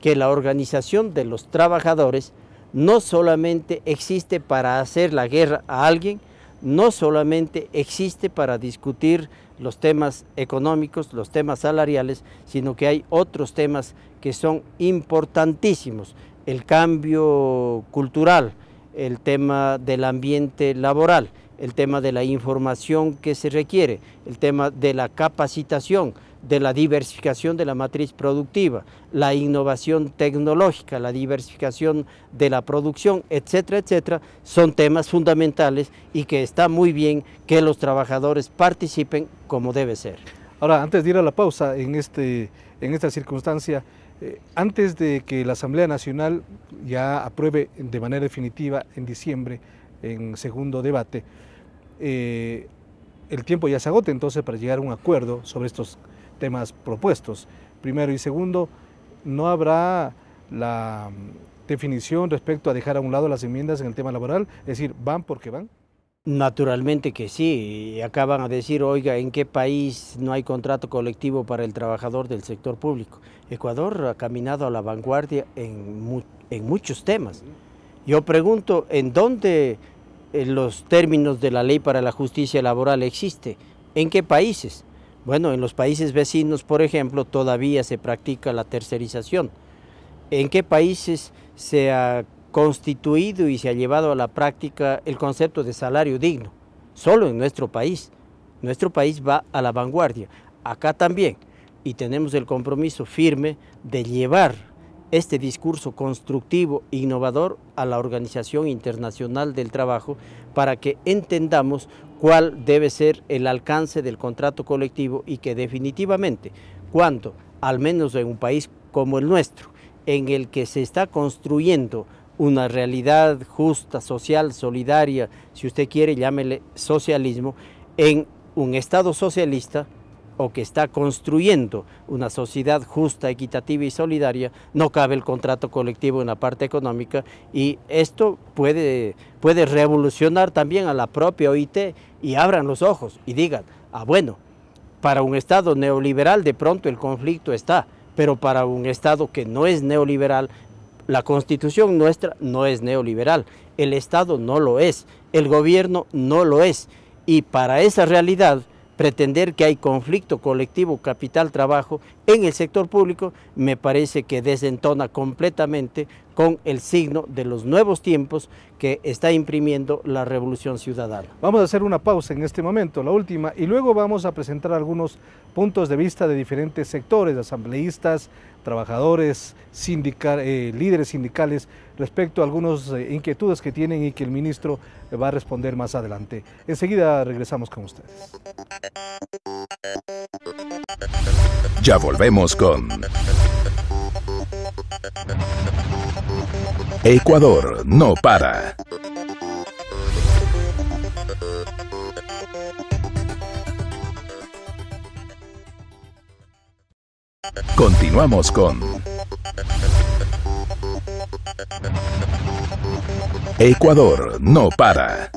Speaker 3: que la organización de los trabajadores no solamente existe para hacer la guerra a alguien, no solamente existe para discutir los temas económicos, los temas salariales, sino que hay otros temas que son importantísimos. El cambio cultural, el tema del ambiente laboral, el tema de la información que se requiere, el tema de la capacitación, de la diversificación de la matriz productiva, la innovación tecnológica, la diversificación de la producción, etcétera, etcétera, son temas fundamentales y que está muy bien que los trabajadores participen como debe ser.
Speaker 2: Ahora, antes de ir a la pausa, en, este, en esta circunstancia, eh, antes de que la Asamblea Nacional ya apruebe de manera definitiva en diciembre en segundo debate, eh, el tiempo ya se agote, entonces para llegar a un acuerdo sobre estos temas propuestos. Primero y segundo, no habrá la mm, definición respecto a dejar a un lado las enmiendas en el tema laboral, es decir, van porque
Speaker 3: van. Naturalmente que sí, acaban a decir, oiga, ¿en qué país no hay contrato colectivo para el trabajador del sector público? Ecuador ha caminado a la vanguardia en muchos temas. Yo pregunto, ¿en dónde los términos de la ley para la justicia laboral existe. ¿En qué países? Bueno, en los países vecinos, por ejemplo, todavía se practica la tercerización. ¿En qué países se ha constituido y se ha llevado a la práctica el concepto de salario digno? Solo en nuestro país. Nuestro país va a la vanguardia. Acá también. Y tenemos el compromiso firme de llevar este discurso constructivo e innovador a la Organización Internacional del Trabajo para que entendamos cuál debe ser el alcance del contrato colectivo y que definitivamente cuando, al menos en un país como el nuestro, en el que se está construyendo una realidad justa, social, solidaria, si usted quiere, llámele socialismo, en un Estado socialista, o que está construyendo una sociedad justa, equitativa y solidaria, no cabe el contrato colectivo en la parte económica y esto puede, puede revolucionar también a la propia OIT y abran los ojos y digan, ah bueno, para un Estado neoliberal de pronto el conflicto está, pero para un Estado que no es neoliberal, la constitución nuestra no es neoliberal, el Estado no lo es, el gobierno no lo es y para esa realidad, pretender que hay conflicto colectivo capital-trabajo en el sector público me parece que desentona completamente con el signo de los nuevos tiempos que está imprimiendo la Revolución Ciudadana.
Speaker 2: Vamos a hacer una pausa en este momento, la última, y luego vamos a presentar algunos puntos de vista de diferentes sectores, asambleístas, trabajadores, eh, líderes sindicales, respecto a algunas eh, inquietudes que tienen y que el ministro va a responder más adelante. Enseguida regresamos con ustedes. Ya volvemos con Ecuador no para.
Speaker 1: Continuamos con
Speaker 2: Ecuador no para.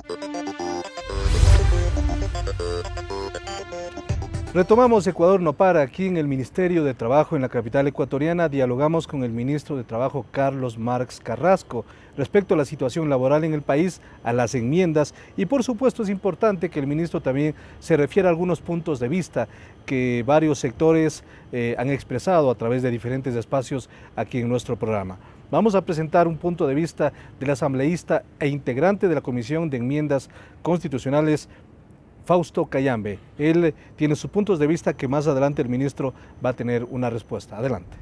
Speaker 2: Retomamos Ecuador no para. Aquí en el Ministerio de Trabajo en la capital ecuatoriana dialogamos con el ministro de Trabajo Carlos Marx Carrasco respecto a la situación laboral en el país, a las enmiendas y por supuesto es importante que el ministro también se refiera a algunos puntos de vista que varios sectores eh, han expresado a través de diferentes espacios aquí en nuestro programa. Vamos a presentar un punto de vista del asambleísta e integrante de la Comisión de Enmiendas Constitucionales Fausto Cayambe. Él tiene sus puntos de vista que más adelante el ministro va a tener una respuesta. Adelante.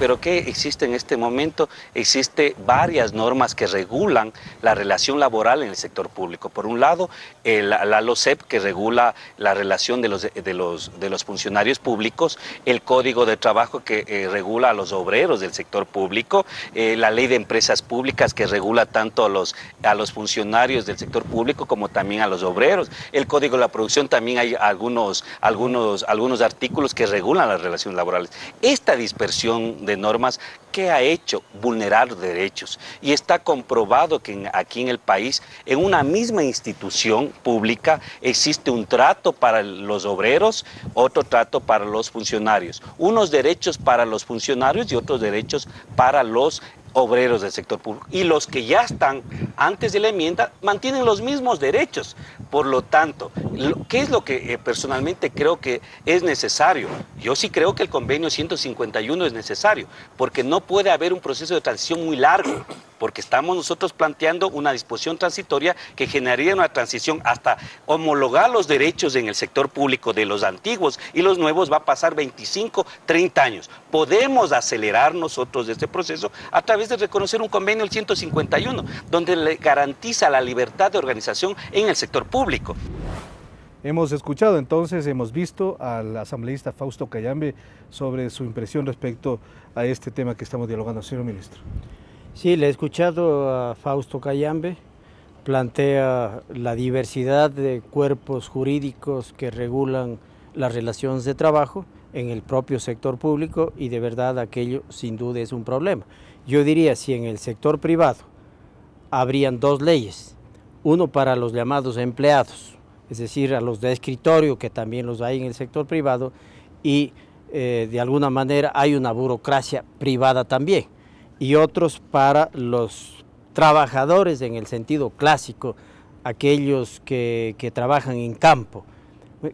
Speaker 1: Pero ¿qué existe en este momento? Existe varias normas que regulan la relación laboral en el sector público. Por un lado, el, la LOCEP, que regula la relación de los, funcionarios públicos, el Código de Trabajo, que eh, regula a los obreros del sector público, eh, la Ley de Empresas Públicas, que regula tanto a los, a los funcionarios del sector público como también a los obreros, el Código de la Producción, también hay algunos, algunos, algunos artículos que regulan las relaciones laborales. Esta dispersión de normas que ha hecho vulnerar derechos. Y está comprobado que aquí en el país, en una misma institución pública, existe un trato para los obreros, otro trato para los funcionarios. Unos derechos para los funcionarios y otros derechos para los obreros del sector público. Y los que ya están antes de la enmienda mantienen los mismos derechos. Por lo tanto, ¿qué es lo que eh, personalmente creo que es necesario? Yo sí creo que el convenio 151 es necesario, porque no puede haber un proceso de transición muy largo, porque estamos nosotros planteando una disposición transitoria que generaría una transición hasta homologar los derechos en el sector público de los antiguos y los nuevos va a pasar 25, 30 años. Podemos acelerar nosotros este proceso a través través de reconocer un convenio el 151, donde le garantiza la libertad de organización en el sector público.
Speaker 2: Hemos escuchado entonces, hemos visto al asambleísta Fausto Cayambe sobre su impresión respecto a este tema que estamos dialogando, señor
Speaker 3: ministro. Sí, le he escuchado a Fausto Cayambe, plantea la diversidad de cuerpos jurídicos que regulan las relaciones de trabajo en el propio sector público y de verdad aquello sin duda es un problema. Yo diría, si en el sector privado habrían dos leyes, uno para los llamados empleados, es decir, a los de escritorio, que también los hay en el sector privado, y eh, de alguna manera hay una burocracia privada también, y otros para los trabajadores en el sentido clásico, aquellos que trabajan en campo.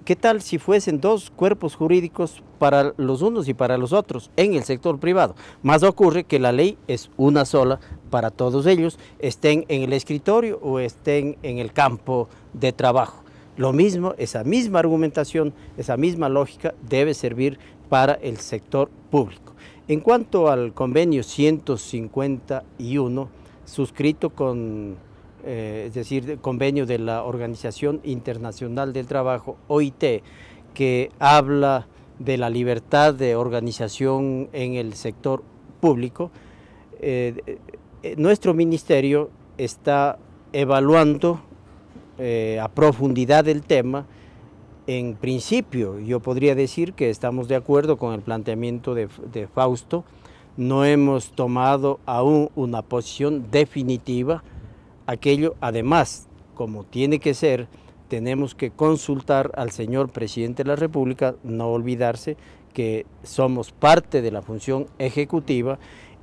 Speaker 3: ¿Qué tal si fuesen dos cuerpos jurídicos para los unos y para los otros en el sector privado? Más ocurre que la ley es una sola para todos ellos, estén en el escritorio o estén en el campo de trabajo. Lo mismo, esa misma argumentación, esa misma lógica debe servir para el sector público. En cuanto al convenio 151, suscrito con eh, es decir, convenio de la Organización Internacional del Trabajo, OIT, que habla de la libertad de organización en el sector público, eh, eh, nuestro ministerio está evaluando a profundidad el tema. En principio, yo podría decir que estamos de acuerdo con el planteamiento de Fausto. No hemos tomado aún una posición definitiva aquello, además, como tiene que ser, tenemos que consultar al señor presidente de la República, no olvidarse que somos parte de la función ejecutiva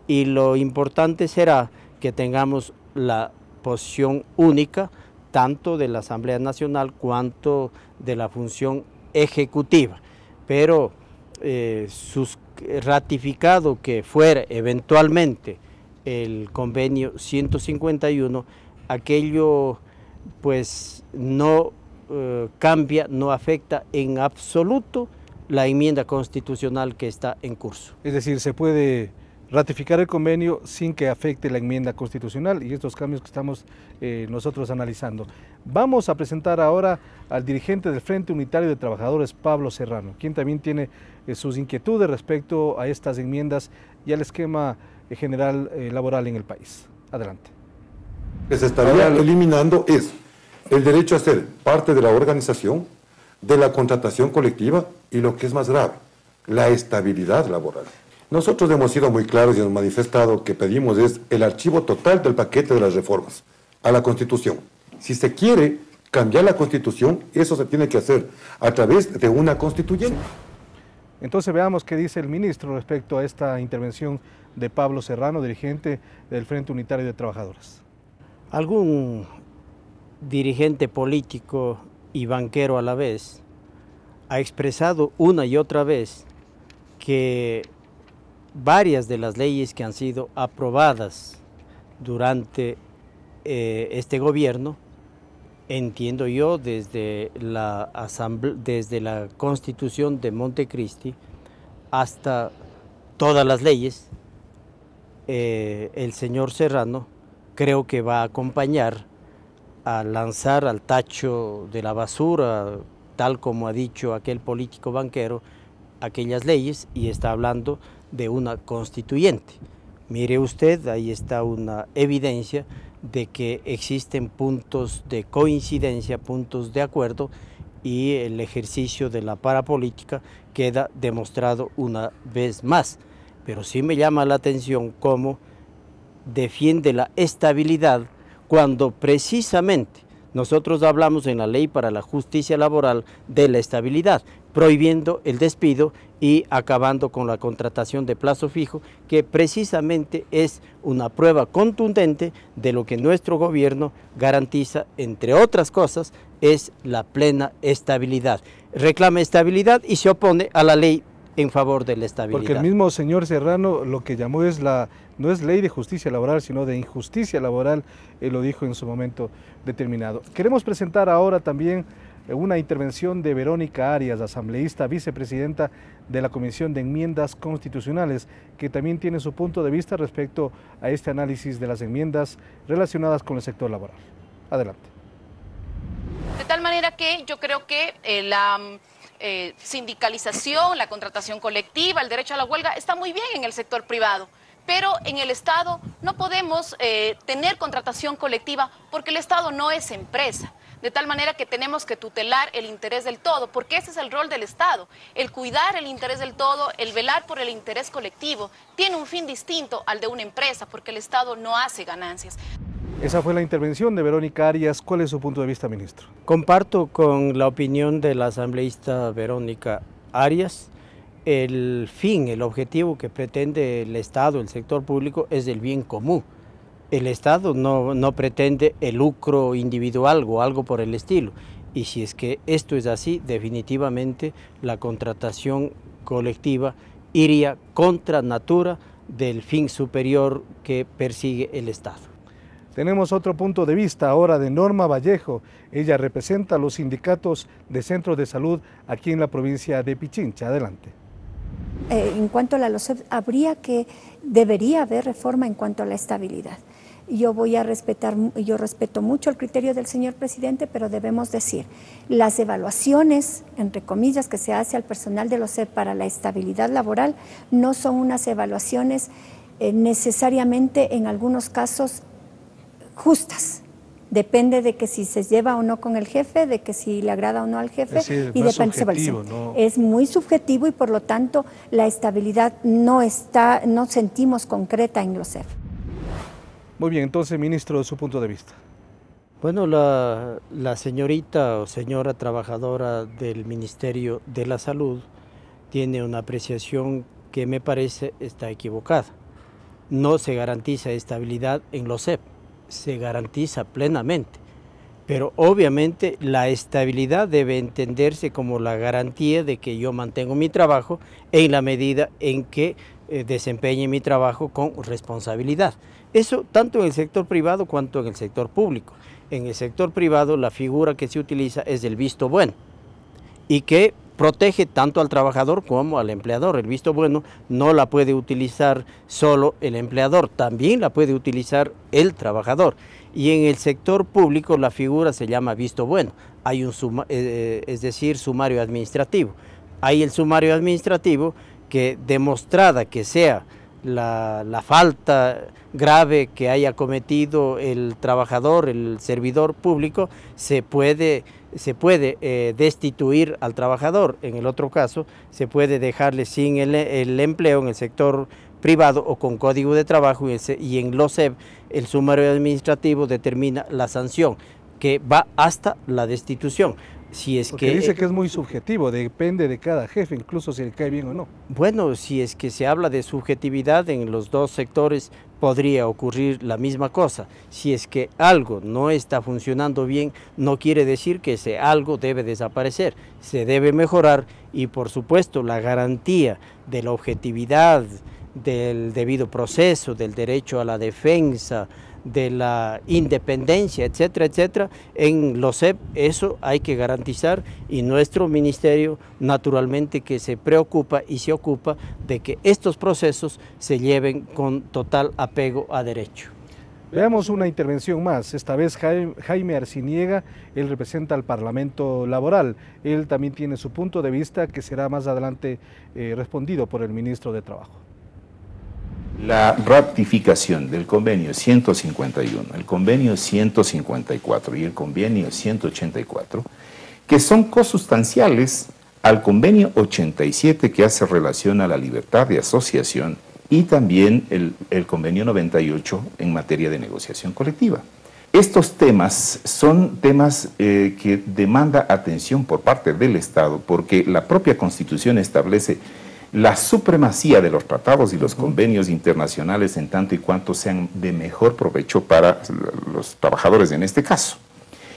Speaker 3: y lo importante será que tengamos la posición única tanto de la Asamblea Nacional cuanto de la función ejecutiva. Pero eh, sus, ratificado que fuera eventualmente el convenio 151, aquello pues no eh, cambia, no afecta en absoluto la enmienda constitucional que está en curso.
Speaker 2: Es decir, se puede ratificar el convenio sin que afecte la enmienda constitucional y estos cambios que estamos eh, nosotros analizando. Vamos a presentar ahora al dirigente del Frente Unitario de Trabajadores, Pablo Serrano, quien también tiene eh, sus inquietudes respecto a estas enmiendas y al esquema general laboral en el país. Adelante que se estaría eliminando es el derecho a ser parte de la organización, de la contratación colectiva y lo que es más grave, la estabilidad laboral. Nosotros hemos sido muy claros y hemos manifestado que pedimos es el archivo total del paquete de las reformas a la Constitución. Si se quiere cambiar la Constitución, eso se tiene que hacer a través de una constituyente. Entonces veamos qué dice el ministro respecto a esta intervención de Pablo Serrano, dirigente del Frente Unitario de Trabajadoras
Speaker 3: algún dirigente político y banquero a la vez ha expresado una y otra vez que varias de las leyes que han sido aprobadas durante eh, este gobierno, entiendo yo, desde la, desde la constitución de Montecristi hasta todas las leyes, eh, el señor Serrano creo que va a acompañar a lanzar al tacho de la basura, tal como ha dicho aquel político banquero, aquellas leyes y está hablando de una constituyente. Mire usted, ahí está una evidencia de que existen puntos de coincidencia, puntos de acuerdo y el ejercicio de la parapolítica queda demostrado una vez más. Pero sí me llama la atención cómo defiende la estabilidad cuando precisamente nosotros hablamos en la ley para la justicia laboral de la estabilidad, prohibiendo el despido y acabando con la contratación de plazo fijo, que precisamente es una prueba contundente de lo que nuestro gobierno garantiza, entre otras cosas, es la plena estabilidad. Reclama estabilidad y se opone a la ley en favor del la estabilidad. Porque el mismo
Speaker 2: señor Serrano lo que llamó es la, no es ley de justicia laboral, sino de injusticia laboral, eh, lo dijo en su momento determinado. Queremos presentar ahora también eh, una intervención de Verónica Arias, asambleísta vicepresidenta de la Comisión de Enmiendas Constitucionales, que también tiene su punto de vista respecto a este análisis de las enmiendas relacionadas con el sector laboral. Adelante.
Speaker 1: De tal manera que yo creo que eh, la eh, sindicalización, la contratación colectiva, el derecho a la huelga, está muy bien en el sector privado. Pero en el Estado no podemos eh, tener contratación colectiva porque el Estado no es empresa. De tal manera que tenemos que tutelar el interés del todo, porque ese es el rol del Estado. El cuidar el interés del todo, el velar por el interés colectivo, tiene un fin distinto al de una empresa, porque el Estado no hace ganancias.
Speaker 3: Esa fue la intervención de Verónica Arias. ¿Cuál es su punto de vista, ministro? Comparto con la opinión de la asambleísta Verónica Arias. El fin, el objetivo que pretende el Estado, el sector público, es el bien común. El Estado no, no pretende el lucro individual o algo por el estilo. Y si es que esto es así, definitivamente la contratación colectiva iría contra natura del fin superior que persigue el Estado.
Speaker 2: Tenemos otro punto de vista ahora de Norma Vallejo. Ella representa los sindicatos de centros de salud aquí en la provincia de Pichincha. Adelante.
Speaker 3: Eh, en cuanto a la LOSEP, habría que, debería haber reforma en cuanto a la estabilidad. Yo voy a respetar, yo respeto mucho el criterio del señor presidente, pero debemos decir, las evaluaciones, entre comillas, que se hace al personal de LOSEP para la estabilidad laboral no son unas evaluaciones eh, necesariamente en algunos casos justas. Depende de que si se lleva o no con el jefe, de que si le agrada o no al jefe. Es y depende ¿no? Es muy subjetivo y por lo tanto la estabilidad no está, no sentimos concreta en los jefes. Muy bien, entonces, ministro, de su punto de vista. Bueno, la, la, señorita o señora trabajadora del Ministerio de la Salud tiene una apreciación que me parece está equivocada. No se garantiza estabilidad en los CEP se garantiza plenamente. Pero obviamente la estabilidad debe entenderse como la garantía de que yo mantengo mi trabajo en la medida en que eh, desempeñe mi trabajo con responsabilidad. Eso tanto en el sector privado cuanto en el sector público. En el sector privado la figura que se utiliza es el visto bueno y que protege tanto al trabajador como al empleador. El visto bueno no la puede utilizar solo el empleador, también la puede utilizar el trabajador. Y en el sector público la figura se llama visto bueno, hay un eh, eh, es decir, sumario administrativo. Hay el sumario administrativo que demostrada que sea la, la, falta grave que haya cometido el trabajador, el servidor público, se puede se puede eh, destituir al trabajador, en el otro caso se puede dejarle sin el, empleo en el sector privado o con código de trabajo y, en los en el sumario administrativo determina la sanción que va hasta la destitución. Si es que dice eh, que es
Speaker 2: muy subjetivo, depende de cada jefe, incluso si
Speaker 3: le cae bien o no. Bueno, si es que se habla de subjetividad en los dos sectores podría ocurrir la misma cosa. Si es que algo no está funcionando bien, no quiere decir que ese algo debe desaparecer, se debe mejorar y por supuesto la garantía de la objetividad, del debido proceso, del derecho a la defensa, de la independencia, etcétera, etcétera, en los CEP eso hay que garantizar y nuestro ministerio naturalmente que se preocupa y se ocupa de que estos procesos se lleven con total apego a derecho.
Speaker 2: Veamos una intervención más. Esta vez Jaime Arciniega, él representa al Parlamento Laboral. Él también tiene su punto de vista que será más adelante eh, respondido por el ministro de Trabajo.
Speaker 1: La ratificación
Speaker 2: del convenio 151, el convenio 154 y el convenio 184, que son consustanciales al convenio 87 que hace relación a la libertad de asociación y también el, convenio
Speaker 1: 98 en materia de negociación colectiva. Estos temas son temas eh, que demanda atención por parte del Estado porque la propia Constitución establece la supremacía de los tratados y los convenios internacionales en tanto y cuanto sean de mejor provecho para los trabajadores en este caso.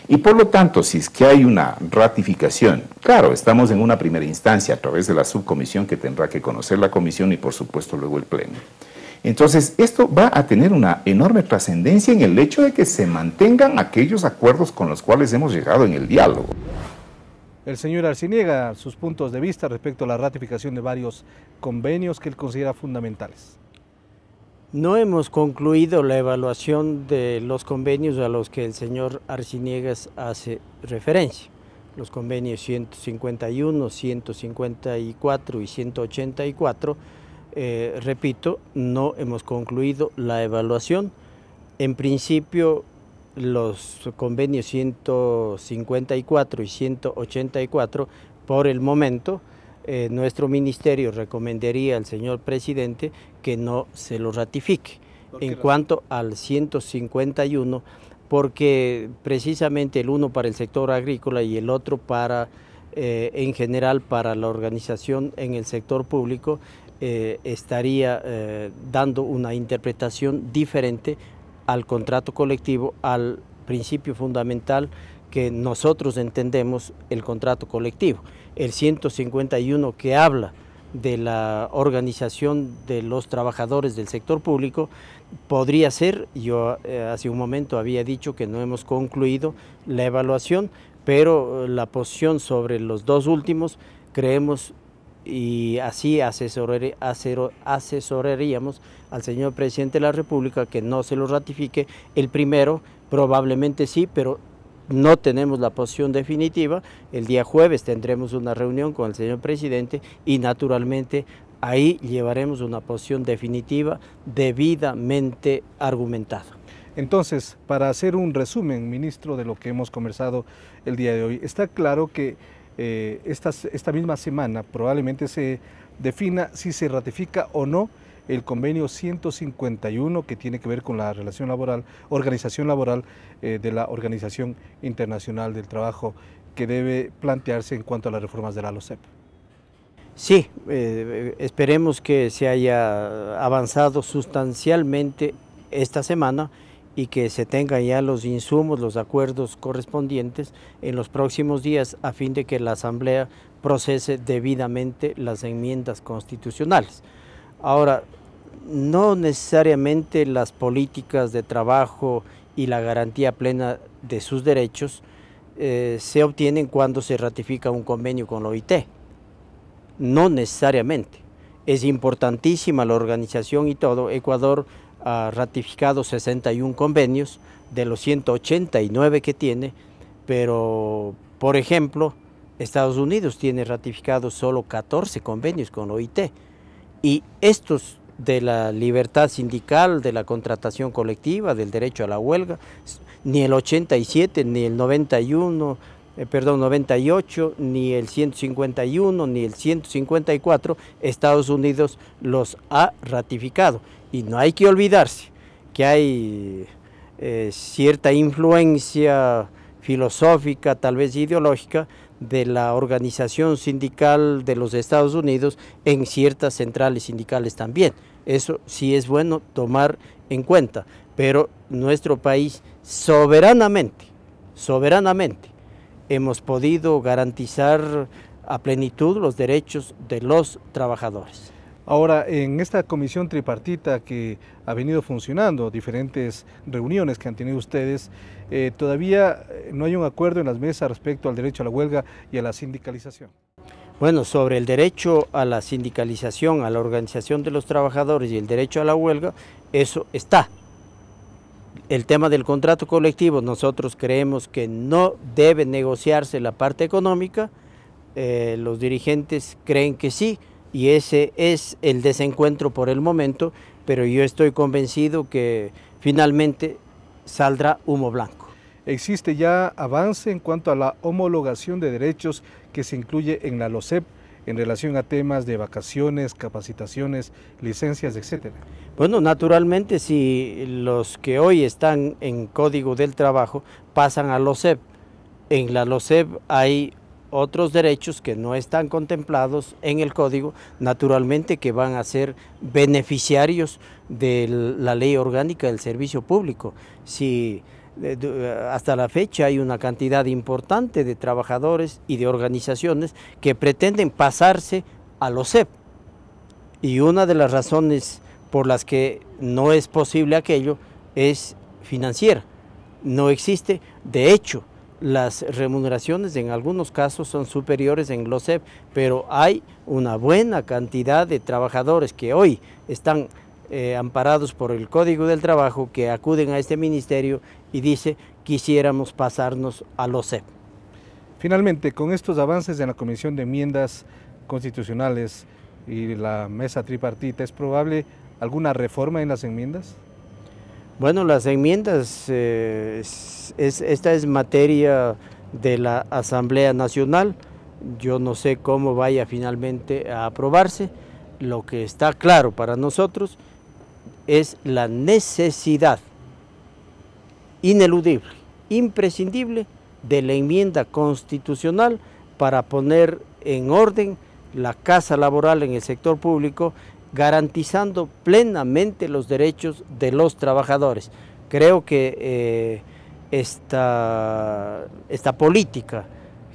Speaker 1: Y por lo tanto, si es que hay una ratificación, claro, estamos en una primera instancia a través de la subcomisión que tendrá que conocer la comisión y por supuesto luego el pleno. Entonces, esto va a tener
Speaker 2: una enorme trascendencia en el hecho de que se mantengan aquellos acuerdos con los cuales hemos
Speaker 3: llegado en el diálogo.
Speaker 2: El señor Arciniega, sus puntos de vista respecto a la ratificación de varios convenios que él considera fundamentales.
Speaker 3: No hemos concluido la evaluación de los convenios a los que el señor Arciniegas hace referencia, los convenios 151, 154 y 184. Eh, repito, no hemos concluido la evaluación. En principio, los convenios 154 y 184 por el momento. Eh, nuestro ministerio recomendaría al señor presidente que no se lo ratifique. En cuanto al 151, porque precisamente el uno para el sector agrícola y el otro para, eh, en general, para la organización en el sector público, eh, estaría dando una interpretación diferente al contrato colectivo, al principio fundamental que nosotros entendemos el contrato colectivo. El 151 que habla de la organización de los trabajadores del sector público podría ser, yo eh, hace un momento había dicho que no hemos concluido la evaluación, pero eh, la posición sobre los dos últimos creemos y así asesoraríamos al señor presidente de la República que no se lo ratifique. El primero probablemente sí, pero no tenemos la posición definitiva. El día jueves tendremos una reunión con el señor presidente y naturalmente ahí llevaremos una posición definitiva debidamente argumentada.
Speaker 2: Entonces, para hacer un resumen, ministro, de lo que hemos conversado el día de hoy, está claro que eh, esta, misma semana probablemente se defina si se ratifica o no el convenio 151 que tiene que ver con la relación laboral, organización laboral eh, de la Organización Internacional del Trabajo que debe plantearse en cuanto a las reformas de la LOCEP.
Speaker 3: Sí, eh, esperemos que se haya avanzado sustancialmente esta semana y que se tengan ya los insumos, los acuerdos correspondientes en los próximos días a fin de que la Asamblea procese debidamente las enmiendas constitucionales. Ahora, no necesariamente las políticas de trabajo y la garantía plena de sus derechos eh, se obtienen cuando se ratifica un convenio con la OIT. No necesariamente. Es importantísima la organización y todo. Ecuador ha ratificado 61 convenios de los 189 que tiene, pero por ejemplo, Estados Unidos tiene ratificado solo 14 convenios con OIT y estos de la libertad sindical, de la contratación colectiva, del derecho a la huelga, ni el 87, ni el 91, eh, perdón, 98, ni el 151, ni el 154, Estados Unidos los ha ratificado. Y no hay que olvidarse que hay eh, cierta influencia filosófica, tal vez ideológica, de la organización sindical de los Estados Unidos en ciertas centrales sindicales también. Eso sí es bueno tomar en cuenta, pero nuestro país soberanamente, soberanamente, hemos podido garantizar a plenitud los derechos de los trabajadores. Ahora, en esta comisión tripartita que ha venido funcionando,
Speaker 2: diferentes reuniones que han tenido ustedes, eh, todavía eh, no hay un acuerdo en las mesas respecto al derecho a la huelga y a la sindicalización.
Speaker 3: Bueno, sobre el derecho a la sindicalización, a la organización de los trabajadores y el derecho a la huelga, eso está. El tema del contrato colectivo, nosotros creemos que no debe negociarse la parte económica, eh, los dirigentes creen que sí, y ese es el desencuentro por el momento, pero yo estoy convencido que finalmente saldrá humo blanco. Existe ya avance en cuanto
Speaker 2: a la homologación de derechos que se incluye en la LOSEP en relación a temas de vacaciones, capacitaciones, licencias, etcétera?
Speaker 3: Bueno, naturalmente si los que hoy están en Código del Trabajo pasan a LOCEP, en la LOCEP hay otros derechos que no están contemplados en el código, naturalmente que van a ser beneficiarios de la ley orgánica del servicio público. Si eh, eh, hasta la fecha hay una cantidad importante de trabajadores y de organizaciones que pretenden pasarse a los CEP. Y una de las razones por las que no es posible aquello es financiera. No existe, de hecho, las remuneraciones en algunos casos son superiores en SEP, pero hay una buena cantidad de trabajadores que hoy están eh, amparados por el Código del Trabajo que acuden a este ministerio y dice quisiéramos pasarnos a LOSEP. Finalmente, con estos avances en la Comisión de
Speaker 2: Enmiendas
Speaker 3: Constitucionales y la mesa tripartita, ¿es probable
Speaker 2: alguna reforma en las enmiendas?
Speaker 3: Bueno, las enmiendas, eh, esta es materia de la Asamblea Nacional. Yo no sé cómo vaya finalmente a aprobarse. Lo que está claro para nosotros es la necesidad ineludible, imprescindible de la enmienda constitucional para poner en orden la casa laboral en el sector público garantizando plenamente los derechos de los trabajadores. Creo que eh, esta, esta política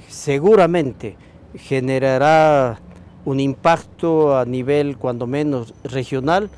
Speaker 3: seguramente generará un impacto a nivel cuando menos regional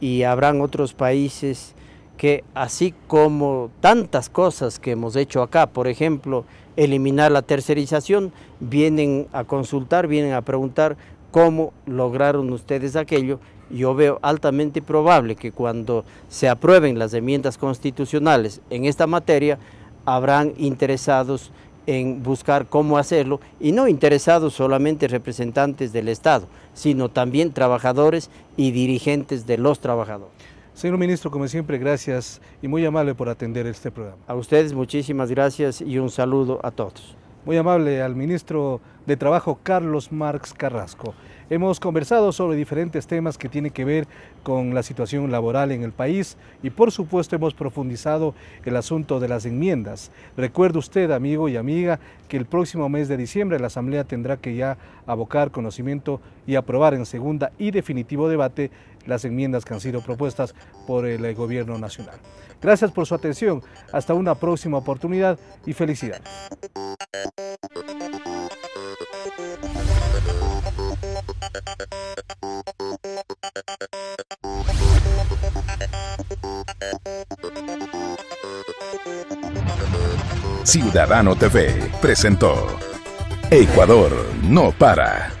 Speaker 3: y habrán otros países que así como tantas cosas que hemos hecho acá, por ejemplo, eliminar la tercerización, vienen a consultar, vienen a preguntar cómo lograron ustedes aquello. Yo veo altamente probable que cuando se aprueben las enmiendas constitucionales en esta materia, habrán interesados en buscar cómo hacerlo y no interesados solamente representantes del Estado, sino también trabajadores y dirigentes de los trabajadores.
Speaker 2: Señor ministro, como siempre, gracias
Speaker 3: y muy amable por atender este programa. A ustedes muchísimas gracias y un saludo a todos
Speaker 2: muy amable al ministro de Trabajo Carlos Marx Carrasco. Hemos conversado sobre diferentes temas que tienen que ver con la situación laboral en el país y por supuesto hemos profundizado el asunto de las enmiendas. Recuerde usted, amigo y amiga, que el próximo mes de diciembre la Asamblea tendrá que ya abocar conocimiento y aprobar en segunda y definitivo debate las enmiendas que han sido propuestas por el eh, gobierno nacional. Gracias por su atención, hasta una próxima oportunidad y felicidades.
Speaker 1: Ciudadano TV presentó Ecuador no para.